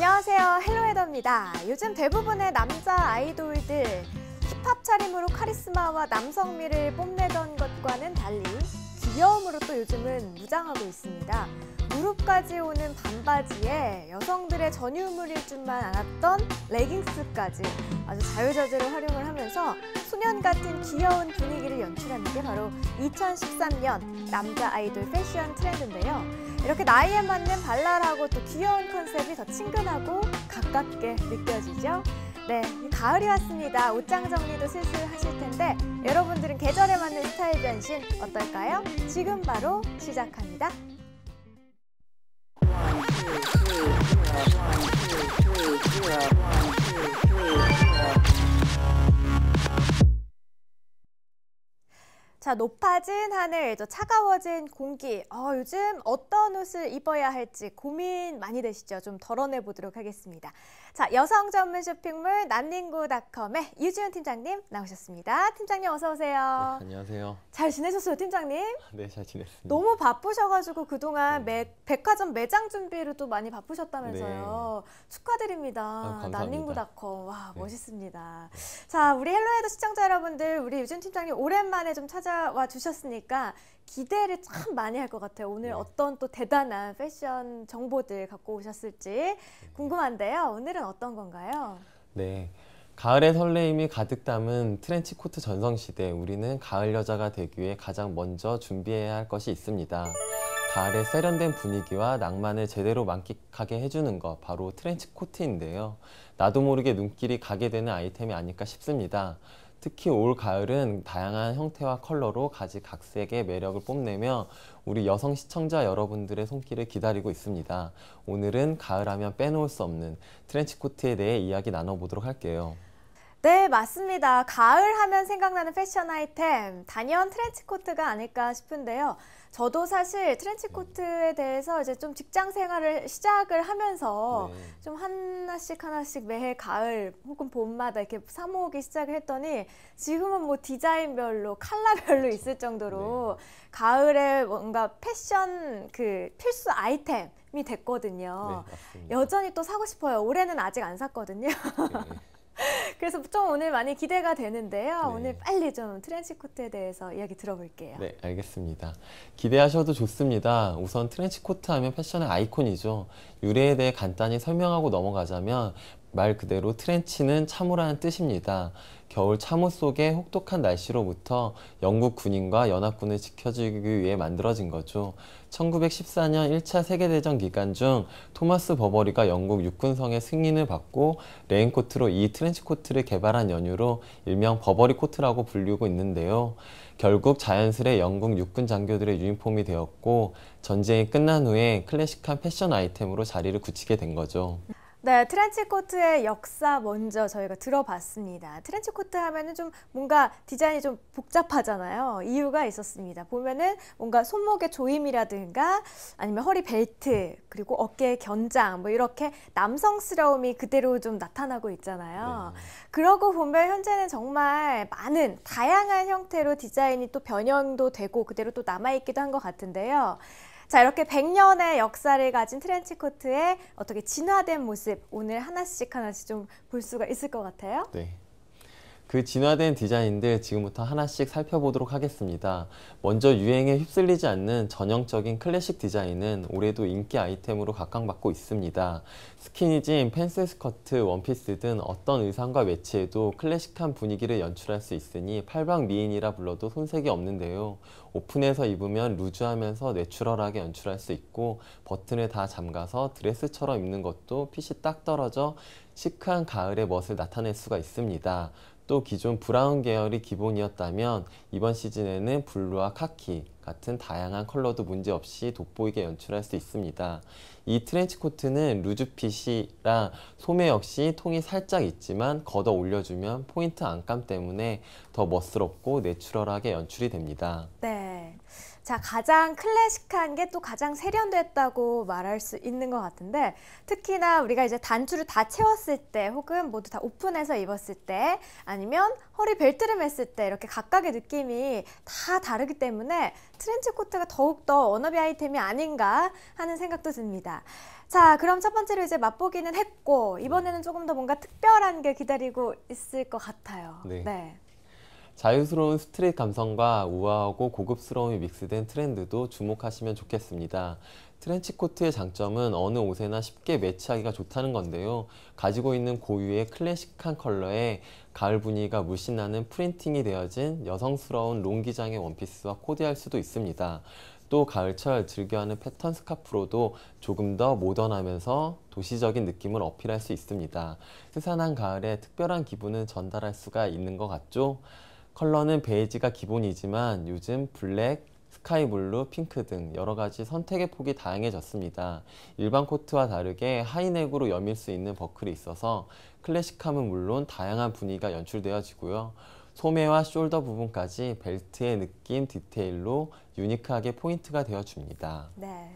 안녕하세요. 헬로헤더입니다. 요즘 대부분의 남자 아이돌들 힙합 차림으로 카리스마와 남성미를 뽐내던 것과는 달리 귀여움으로 또 요즘은 무장하고 있습니다. 무릎까지 오는 반바지에 여성들의 전유물일 줄만 알았던 레깅스까지 아주 자유자재로 활용을 하면서 소년 같은 귀여운 분위기를 연출하는 게 바로 2013년 남자 아이돌 패션 트렌드인데요. 이렇게 나이에 맞는 발랄하고 또 귀여운 컨셉이 더 친근하고 가깝게 느껴지죠. 네, 가을이 왔습니다. 옷장 정리도 슬슬 하실 텐데 여러분들은 계절에 맞는 스타일 변신 어떨까요? 지금 바로 시작합니다. 자, 높아진 하늘, 저 차가워진 공기. 어, 요즘 어떤 옷을 입어야 할지 고민 많이 되시죠? 좀 덜어내 보도록 하겠습니다. 자, 여성 전문 쇼핑몰 난닝구닷컴의 유지훈 팀장님 나오셨습니다. 팀장님 어서 오세요. 네, 안녕하세요. 잘 지내셨어요, 팀장님? 네, 잘 지냈습니다. 너무 바쁘셔가지고 그동안 네. 매, 백화점 매장 준비로 도 많이 바쁘셨다면서요. 네. 축하드립니다. 아, 난닝구닷컴 와 네. 멋있습니다. 네. 자, 우리 헬로헤드 시청자 여러분들, 우리 유지훈 팀장님 오랜만에 좀 찾아와 주셨으니까 기대를 참 많이 할 것 같아요. 오늘 네. 어떤 또 대단한 패션 정보들 갖고 오셨을지 네. 궁금한데요. 오늘은 어떤 건가요? 네. 가을의 설레임이 가득 담은 트렌치코트 전성시대 우리는 가을 여자가 되기 위해 가장 먼저 준비해야 할 것이 있습니다. 가을의 세련된 분위기와 낭만을 제대로 만끽하게 해주는 것 바로 트렌치코트인데요. 나도 모르게 눈길이 가게 되는 아이템이 아닐까 싶습니다. 특히 올 가을은 다양한 형태와 컬러로 가지각색의 매력을 뽐내며 우리 여성 시청자 여러분들의 손길을 기다리고 있습니다. 오늘은 가을하면 빼놓을 수 없는 트렌치코트에 대해 이야기 나눠보도록 할게요. 네, 맞습니다. 가을 하면 생각나는 패션 아이템, 단연 트렌치코트가 아닐까 싶은데요. 저도 사실 트렌치코트에 네. 대해서 이제 좀 직장 생활을 시작을 하면서 네. 좀 하나씩 하나씩 매해 가을 혹은 봄마다 이렇게 사모으기 시작을 했더니 지금은 뭐 디자인별로 칼라별로 그렇죠. 있을 정도로 네. 가을에 뭔가 패션 그 필수 아이템이 됐거든요. 네, 여전히 또 사고 싶어요. 올해는 아직 안 샀거든요. 네. 그래서 좀 오늘 많이 기대가 되는데요. 네. 오늘 빨리 좀 트렌치 코트에 대해서 이야기 들어볼게요. 네, 알겠습니다. 기대하셔도 좋습니다. 우선 트렌치 코트 하면 패션의 아이콘이죠. 유래에 대해 간단히 설명하고 넘어가자면 말 그대로 트렌치는 참호라는 뜻입니다. 겨울 참호 속에 혹독한 날씨로부터 영국 군인과 연합군을 지켜주기 위해 만들어진 거죠. 1914년 1차 세계대전 기간 중 토마스 버버리가 영국 육군성의 승인을 받고 레인코트로 이 트렌치코트를 개발한 연유로 일명 버버리 코트라고 불리고 있는데요. 결국 자연스레 영국 육군 장교들의 유니폼이 되었고 전쟁이 끝난 후에 클래식한 패션 아이템으로 자리를 굳히게 된 거죠. 네, 트렌치코트의 역사 먼저 저희가 들어봤습니다. 트렌치코트 하면은 좀 뭔가 디자인이 좀 복잡하잖아요. 이유가 있었습니다. 보면은 뭔가 손목의 조임이라든가 아니면 허리 벨트 그리고 어깨 견장 뭐 이렇게 남성스러움이 그대로 좀 나타나고 있잖아요. 네. 그러고 보면 현재는 정말 많은 다양한 형태로 디자인이 또 변형도 되고 그대로 또 남아있기도 한 것 같은데요. 자 이렇게 100년의 역사를 가진 트렌치코트의 어떻게 진화된 모습 오늘 하나씩 하나씩 좀 볼 수가 있을 것 같아요. 네. 그 진화된 디자인들 지금부터 하나씩 살펴보도록 하겠습니다. 먼저 유행에 휩쓸리지 않는 전형적인 클래식 디자인은 올해도 인기 아이템으로 각광받고 있습니다. 스키니진, 펜스 스커트, 원피스 등 어떤 의상과 매치에도 클래식한 분위기를 연출할 수 있으니 팔방 미인이라 불러도 손색이 없는데요. 오픈해서 입으면 루즈하면서 내추럴하게 연출할 수 있고 버튼을 다 잠가서 드레스처럼 입는 것도 핏이 딱 떨어져 시크한 가을의 멋을 나타낼 수가 있습니다. 또 기존 브라운 계열이 기본이었다면 이번 시즌에는 블루와 카키 같은 다양한 컬러도 문제없이 돋보이게 연출할 수 있습니다. 이 트렌치 코트는 루즈핏이라 소매 역시 통이 살짝 있지만 걷어 올려주면 포인트 안감 때문에 더 멋스럽고 내추럴하게 연출이 됩니다. 네. 자, 가장 클래식한 게 또 가장 세련됐다고 말할 수 있는 것 같은데 특히나 우리가 이제 단추를 다 채웠을 때 혹은 모두 다 오픈해서 입었을 때 아니면 허리 벨트를 맸을 때 이렇게 각각의 느낌이 다 다르기 때문에 트렌치 코트가 더욱더 워너비 아이템이 아닌가 하는 생각도 듭니다. 자, 그럼 첫 번째로 이제 맛보기는 했고 이번에는 조금 더 뭔가 특별한 게 기다리고 있을 것 같아요. 네. 네. 자유스러운 스트릿 감성과 우아하고 고급스러움이 믹스된 트렌드도 주목하시면 좋겠습니다. 트렌치코트의 장점은 어느 옷에나 쉽게 매치하기가 좋다는 건데요. 가지고 있는 고유의 클래식한 컬러에 가을 분위기가 물씬 나는 프린팅이 되어진 여성스러운 롱기장의 원피스와 코디할 수도 있습니다. 또 가을철 즐겨하는 패턴 스카프로도 조금 더 모던하면서 도시적인 느낌을 어필할 수 있습니다. 스산한 가을에 특별한 기분을 전달할 수가 있는 것 같죠? 컬러는 베이지가 기본이지만 요즘 블랙, 스카이블루, 핑크 등 여러 가지 선택의 폭이 다양해졌습니다. 일반 코트와 다르게 하이넥으로 여밀 수 있는 버클이 있어서 클래식함은 물론 다양한 분위기가 연출되어지고요. 소매와 숄더 부분까지 벨트의 느낌 디테일로 유니크하게 포인트가 되어줍니다. 네.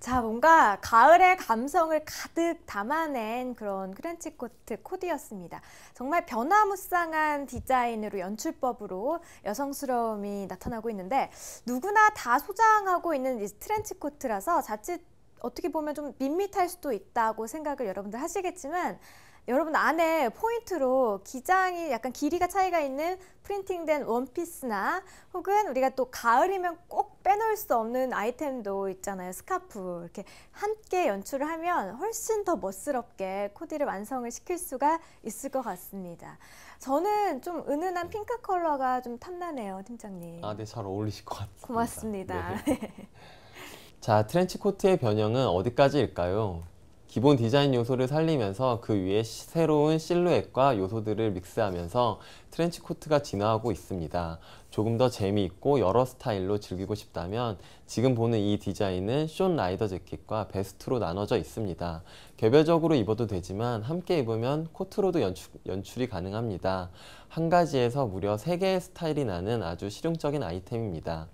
자, 뭔가 가을의 감성을 가득 담아낸 그런 크렌치 코트 코디였습니다. 정말 변화무쌍한 디자인으로 연출법으로 여성스러움이 나타나고 있는데 누구나 다 소장하고 있는 이 트렌치 코트라서 자칫 어떻게 보면 좀 밋밋할 수도 있다고 생각을 여러분들 하시겠지만 여러분 안에 포인트로 기장이 약간 길이가 차이가 있는 프린팅된 원피스나 혹은 우리가 또 가을이면 꼭 빼놓을 수 없는 아이템도 있잖아요. 스카프 이렇게 함께 연출을 하면 훨씬 더 멋스럽게 코디를 완성을 시킬 수가 있을 것 같습니다. 저는 좀 은은한 핑크 컬러가 좀 탐나네요, 팀장님. 아, 네, 잘 어울리실 것 같습니다. 고맙습니다. 네. 자, 트렌치 코트의 변형은 어디까지일까요? 기본 디자인 요소를 살리면서 그 위에 새로운 실루엣과 요소들을 믹스하면서 트렌치 코트가 진화하고 있습니다. 조금 더 재미있고 여러 스타일로 즐기고 싶다면 지금 보는 이 디자인은 숏 라이더 재킷과 베스트로 나눠져 있습니다. 개별적으로 입어도 되지만 함께 입으면 코트로도 연출, 이 가능합니다. 한 가지에서 무려 3개의 스타일이 나는 아주 실용적인 아이템입니다.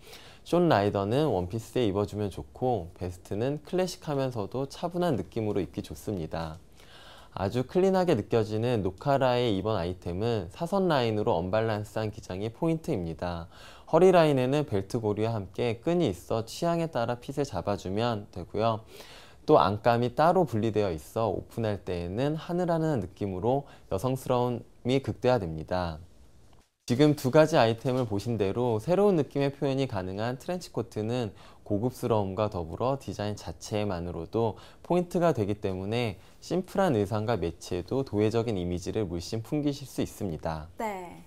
쇼 라이더는 원피스에 입어주면 좋고 베스트는 클래식하면서도 차분한 느낌으로 입기 좋습니다. 아주 클린하게 느껴지는 노카라의 이번 아이템은 사선 라인으로 언밸런스한 기장이 포인트입니다. 허리 라인에는 벨트 고리와 함께 끈이 있어 취향에 따라 핏을 잡아주면 되고요. 또 안감이 따로 분리되어 있어 오픈할 때에는 하늘하는 느낌으로 여성스러움이 극대화됩니다. 지금 두 가지 아이템을 보신 대로 새로운 느낌의 표현이 가능한 트렌치코트는 고급스러움과 더불어 디자인 자체만으로도 포인트가 되기 때문에 심플한 의상과 매치에도 도회적인 이미지를 물씬 풍기실 수 있습니다. 네.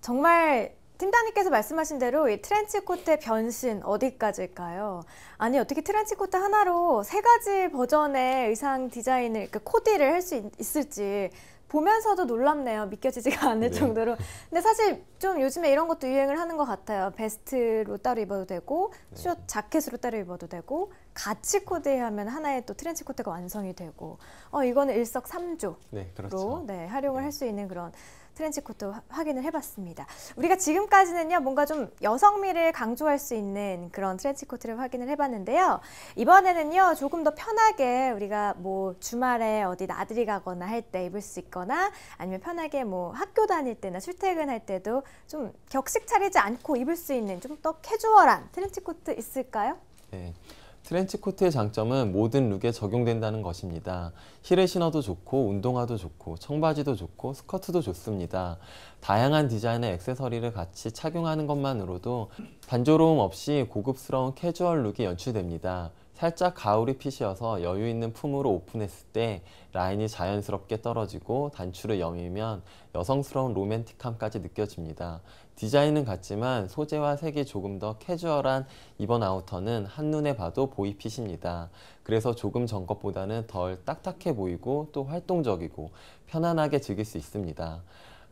정말 팀장님께서 말씀하신 대로 이 트렌치 코트의 변신 어디까지일까요? 아니 어떻게 트렌치 코트 하나로 세 가지 버전의 의상 디자인을 그 코디를 할 수 있을지 보면서도 놀랍네요. 믿겨지지가 않을 네. 정도로. 근데 사실 좀 요즘에 이런 것도 유행을 하는 것 같아요. 베스트로 따로 입어도 되고, 숏 네. 자켓으로 따로 입어도 되고, 같이 코디하면 하나의 또 트렌치 코트가 완성이 되고, 어 이거는 일석삼조로 네, 그렇죠. 네, 활용을 할 수 있는 그런 트렌치코트 확인을 해봤습니다. 우리가 지금까지는요, 뭔가 좀 여성미를 강조할 수 있는 그런 트렌치코트를 확인을 해봤는데요. 이번에는요, 조금 더 편하게 우리가 뭐 주말에 어디 나들이 가거나 할 때 입을 수 있거나 아니면 편하게 뭐 학교 다닐 때나 출퇴근할 때도 좀 격식 차리지 않고 입을 수 있는 좀 더 캐주얼한 트렌치코트 있을까요? 네. 트렌치 코트의 장점은 모든 룩에 적용된다는 것입니다. 힐을 신어도 좋고 운동화도 좋고 청바지도 좋고 스커트도 좋습니다. 다양한 디자인의 액세서리를 같이 착용하는 것만으로도 단조로움 없이 고급스러운 캐주얼 룩이 연출됩니다. 살짝 가을이 핏이어서 여유 있는 품으로 오픈했을 때 라인이 자연스럽게 떨어지고 단추를 여미면 여성스러운 로맨틱함까지 느껴집니다. 디자인은 같지만 소재와 색이 조금 더 캐주얼한 이번 아우터는 한눈에 봐도 보이 핏입니다. 그래서 조금 전 것보다는 덜 딱딱해 보이고 또 활동적이고 편안하게 즐길 수 있습니다.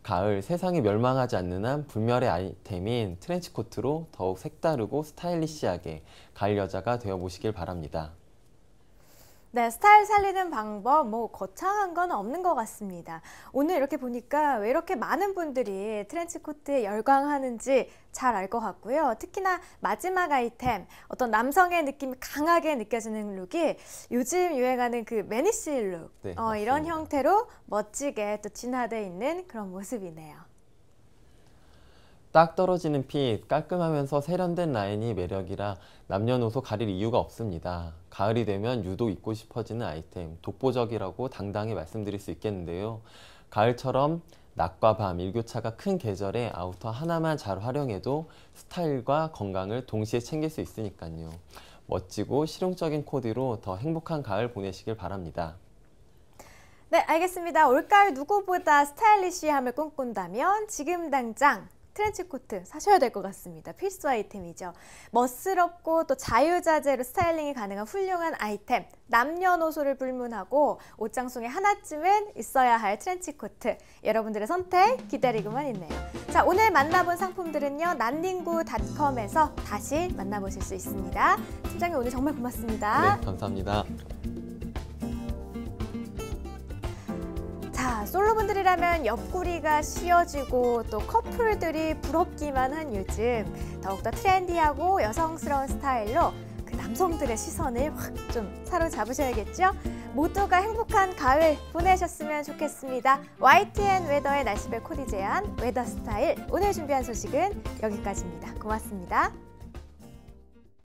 가을 세상이 멸망하지 않는 한 불멸의 아이템인 트렌치코트로 더욱 색다르고 스타일리시하게 가을 여자가 되어 보시길 바랍니다. 네, 스타일 살리는 방법 뭐 거창한 건 없는 것 같습니다. 오늘 이렇게 보니까 왜 이렇게 많은 분들이 트렌치 코트에 열광하는지 잘 알 것 같고요. 특히나 마지막 아이템, 어떤 남성의 느낌이 강하게 느껴지는 룩이 요즘 유행하는 그 매니시 룩, 네, 어, 이런 형태로 멋지게 또 진화돼 있는 그런 모습이네요. 딱 떨어지는 핏, 깔끔하면서 세련된 라인이 매력이라 남녀노소 가릴 이유가 없습니다. 가을이 되면 유독 입고 싶어지는 아이템, 독보적이라고 당당히 말씀드릴 수 있겠는데요. 가을처럼 낮과 밤 일교차가 큰 계절에 아우터 하나만 잘 활용해도 스타일과 건강을 동시에 챙길 수 있으니까요. 멋지고 실용적인 코디로 더 행복한 가을 보내시길 바랍니다. 네, 알겠습니다. 올가을 누구보다 스타일리쉬함을 꿈꾼다면 지금 당장 트렌치 코트 사셔야 될 것 같습니다. 필수 아이템이죠. 멋스럽고 또 자유자재로 스타일링이 가능한 훌륭한 아이템. 남녀노소를 불문하고 옷장속에 하나쯤은 있어야 할 트렌치 코트. 여러분들의 선택 기다리고만 있네요. 자, 오늘 만나본 상품들은요. 난닝구닷컴에서 다시 만나보실 수 있습니다. 팀장님 오늘 정말 고맙습니다. 네, 감사합니다. 솔로분들이라면 옆구리가 씌어지고 또 커플들이 부럽기만 한 요즘 더욱더 트렌디하고 여성스러운 스타일로 그 남성들의 시선을 확 좀 사로잡으셔야겠죠? 모두가 행복한 가을 보내셨으면 좋겠습니다. YTN 웨더의 날씨별 코디 제안 웨더 스타일 오늘 준비한 소식은 여기까지입니다. 고맙습니다.